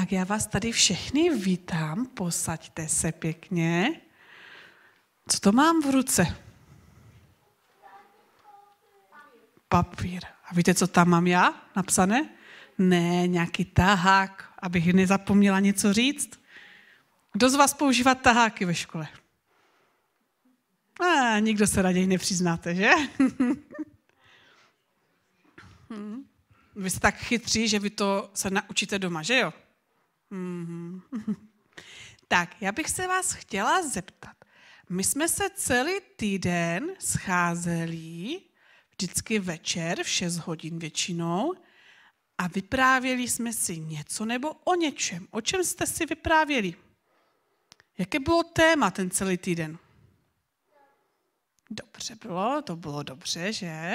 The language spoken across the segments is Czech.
Tak já vás tady všechny vítám, posaďte se pěkně. Co to mám v ruce? Papír. A víte, co tam mám já napsané? Ne, nějaký tahák, abych nezapomněla něco říct. Kdo z vás používá taháky ve škole? A, nikdo se raději nepřiznáte, že? Hm. Vy jste tak chytří, že vy to se naučíte doma, že jo? Mm-hmm. Tak, já bych se vás chtěla zeptat. My jsme se celý týden scházeli, vždycky večer v 6 hodin většinou, a vyprávěli jsme si něco nebo o něčem. O čem jste si vyprávěli? Jaké bylo téma ten celý týden? Dobře bylo, to bylo dobře, že?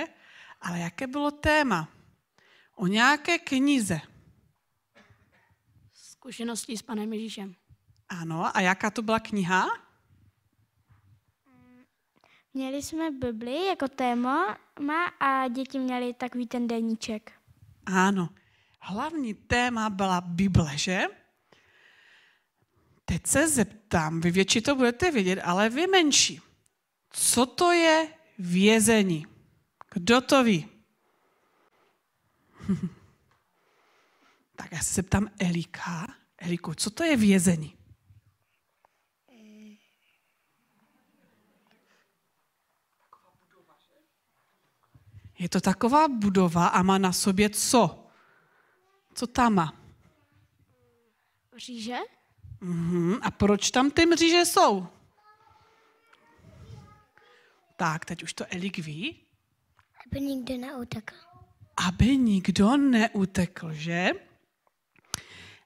Ale jaké bylo téma? O nějaké knize zkušeností s panem Ježíšem. Ano, a jaká to byla kniha? Mm, měli jsme Bibli jako téma a děti měli takový ten deníček. Ano, hlavní téma byla Bible, že? Teď se zeptám, vy větší to budete vědět, ale vy menší. Co to je vězení? Kdo to ví? Tak já se zeptám Elika. Eliku, co to je vězení? Je to taková budova a má na sobě co? Co tam má? Říže? Mm-hmm. A proč tam ty mříže jsou? Tak, teď už to Elik ví. Aby nikdo neutekl. Aby nikdo neutekl, že?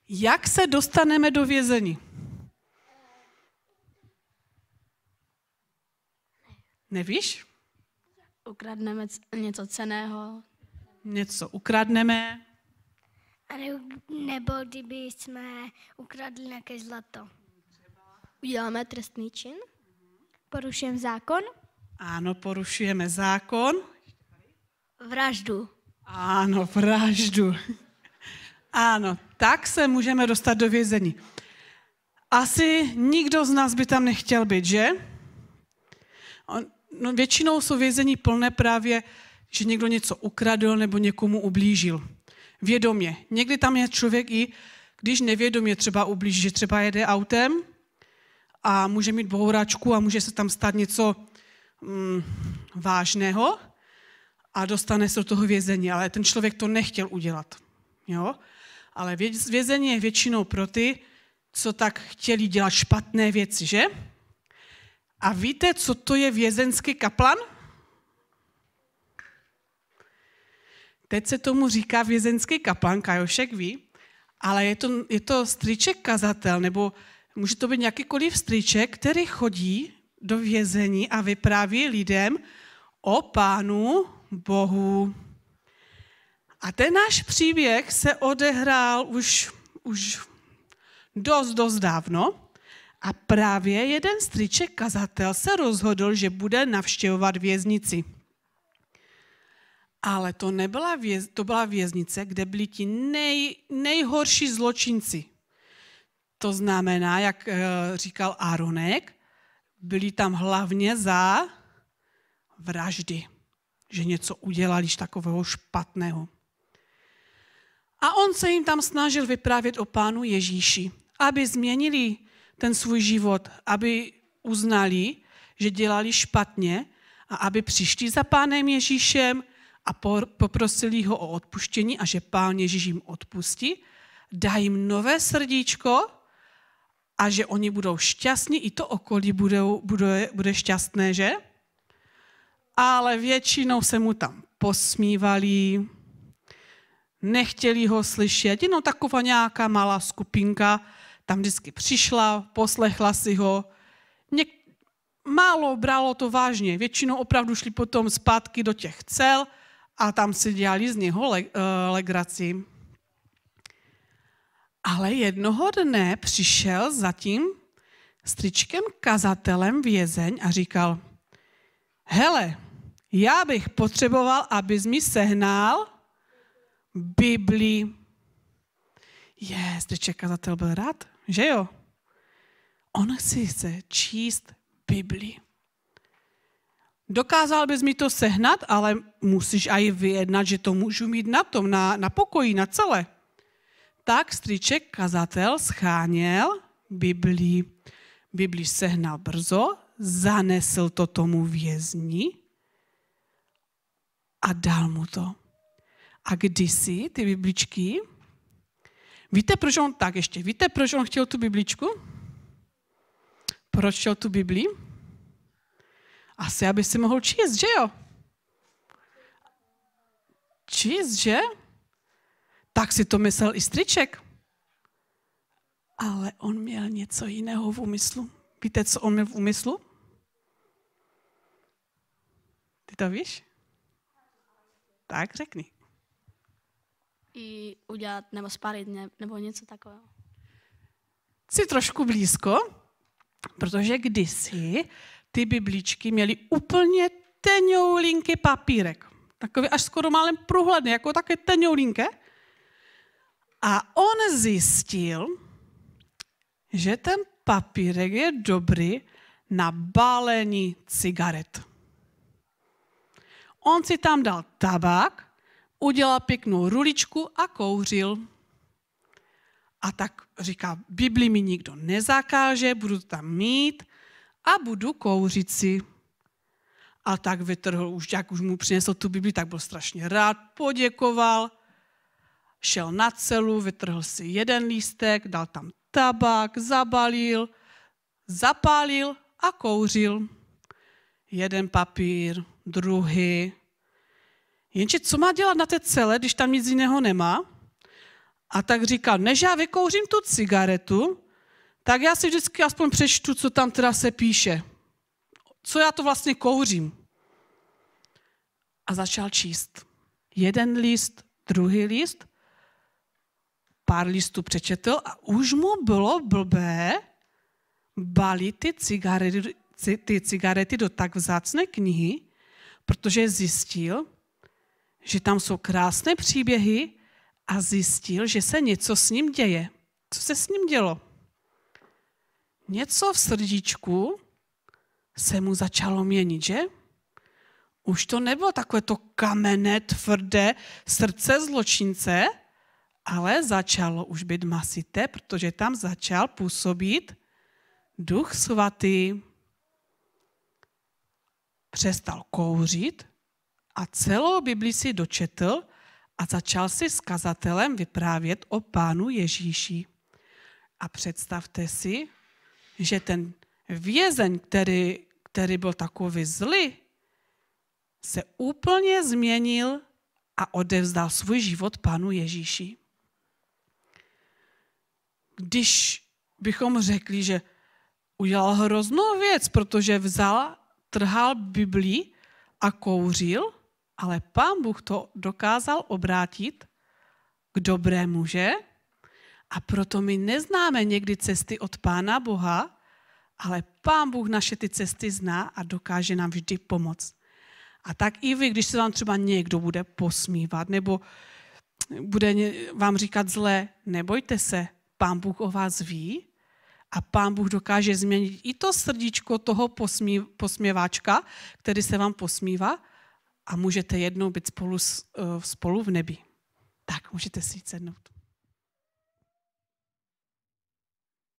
Jak se dostaneme do vězení? Nevíš? Ukradneme něco ceného. Něco ukradneme. A nebo kdyby jsme ukradli nějaké zlato. Uděláme trestný čin? Porušujeme zákon? Ano, porušujeme zákon. Vraždu. Ano, vraždu. Ano, tak se můžeme dostat do vězení. Asi nikdo z nás by tam nechtěl být, že? no, většinou jsou vězení plné právě, že někdo něco ukradl nebo někomu ublížil. Vědomě. Někdy tam je člověk i, když nevědomě třeba ublíží, že třeba jede autem a může mít bouračku a může se tam stát něco mm, vážného a dostane se do toho vězení, ale ten člověk to nechtěl udělat. Jo? ale vězení je většinou pro ty, co tak chtěli dělat špatné věci, že? A víte, co to je vězenský kaplan? Teď se tomu říká vězenský kaplan, Kajošek ví, ale je to, je to stříček kazatel, nebo může to být nějakýkoliv stříček, který chodí do vězení a vypráví lidem o Pánu Bohu. A ten náš příběh se odehrál už, už dost, dost dávno. A právě jeden striček kazatel se rozhodl, že bude navštěvovat věznici. Ale to, nebyla věz, to byla věznice, kde byli ti nej, nejhorší zločinci. To znamená, jak eh, říkal Áronek, byli tam hlavně za vraždy. Že něco udělali takového špatného. A on se jim tam snažil vyprávět o pánu Ježíši, aby změnili ten svůj život, aby uznali, že dělali špatně a aby přišli za pánem Ježíšem a poprosili ho o odpuštění a že pán Ježíš jim odpustí, dá jim nové srdíčko a že oni budou šťastní, i to okolí bude, bude, bude šťastné, že? Ale většinou se mu tam posmívali, nechtěli ho slyšet, jenom taková nějaká malá skupinka tam vždycky přišla, poslechla si ho. Něk- málo bralo to vážně, většinou opravdu šli potom zpátky do těch cel a tam si dělali z něho le- uh, legraci. Ale jednoho dne přišel za tím stričkem kazatelem vězeň a říkal, hele, já bych potřeboval, abys mi sehnal Biblii. Yes, zde čekazatel byl rád, že jo? On si chce číst Bibli. Dokázal bys mi to sehnat, ale musíš aj vyjednat, že to můžu mít na tom, na, na pokoji, na celé. Tak striček kazatel scháněl Bibli. Bibli sehnal brzo, zanesl to tomu vězni a dal mu to. A kdysi ty bibličky, víte, proč on tak ještě, víte, proč on chtěl tu bibličku? Proč chtěl tu Bibli, Asi, aby si mohl číst, že jo? Číst, že? Tak si to myslel i striček. Ale on měl něco jiného v úmyslu. Víte, co on měl v úmyslu? Ty to víš? Tak řekni i udělat nebo spálit ne, nebo něco takového. Jsi trošku blízko, protože kdysi ty bibličky měly úplně tenoulinky papírek. Takový až skoro málem průhledný, jako také tenoulinké. A on zjistil, že ten papírek je dobrý na balení cigaret. On si tam dal tabák udělal pěknou ruličku a kouřil. A tak říká, Bibli mi nikdo nezakáže, budu tam mít a budu kouřit si. A tak vytrhl, už jak už mu přinesl tu Bibli, tak byl strašně rád, poděkoval, šel na celu, vytrhl si jeden lístek, dal tam tabák, zabalil, zapálil a kouřil. Jeden papír, druhý, Jenže co má dělat na té cele, když tam nic jiného nemá? A tak říká, než já vykouřím tu cigaretu, tak já si vždycky aspoň přečtu, co tam teda se píše. Co já to vlastně kouřím? A začal číst. Jeden list, druhý list, pár listů přečetl a už mu bylo blbé balit ty cigarety, ty cigarety do tak vzácné knihy, protože zjistil, že tam jsou krásné příběhy a zjistil, že se něco s ním děje. Co se s ním dělo? Něco v srdíčku se mu začalo měnit, že? Už to nebylo takové to kamenné, tvrdé srdce zločince, ale začalo už být masité, protože tam začal působit duch svatý. Přestal kouřit, a celou Bibli si dočetl a začal si s kazatelem vyprávět o pánu Ježíši. A představte si, že ten vězeň, který, který byl takový zlý, se úplně změnil a odevzdal svůj život pánu Ježíši. Když bychom řekli, že udělal hroznou věc, protože vzal, trhal Biblii a kouřil – ale pán Bůh to dokázal obrátit k dobrému, že? A proto my neznáme někdy cesty od Pána Boha, ale Pán Bůh naše ty cesty zná a dokáže nám vždy pomoct. A tak i vy, když se vám třeba někdo bude posmívat nebo bude vám říkat zlé, nebojte se, Pán Bůh o vás ví a Pán Bůh dokáže změnit i to srdíčko toho posmí, posměváčka, který se vám posmívá, a můžete jednou být spolu, eh, spolu v nebi. Tak můžete si jít sednout.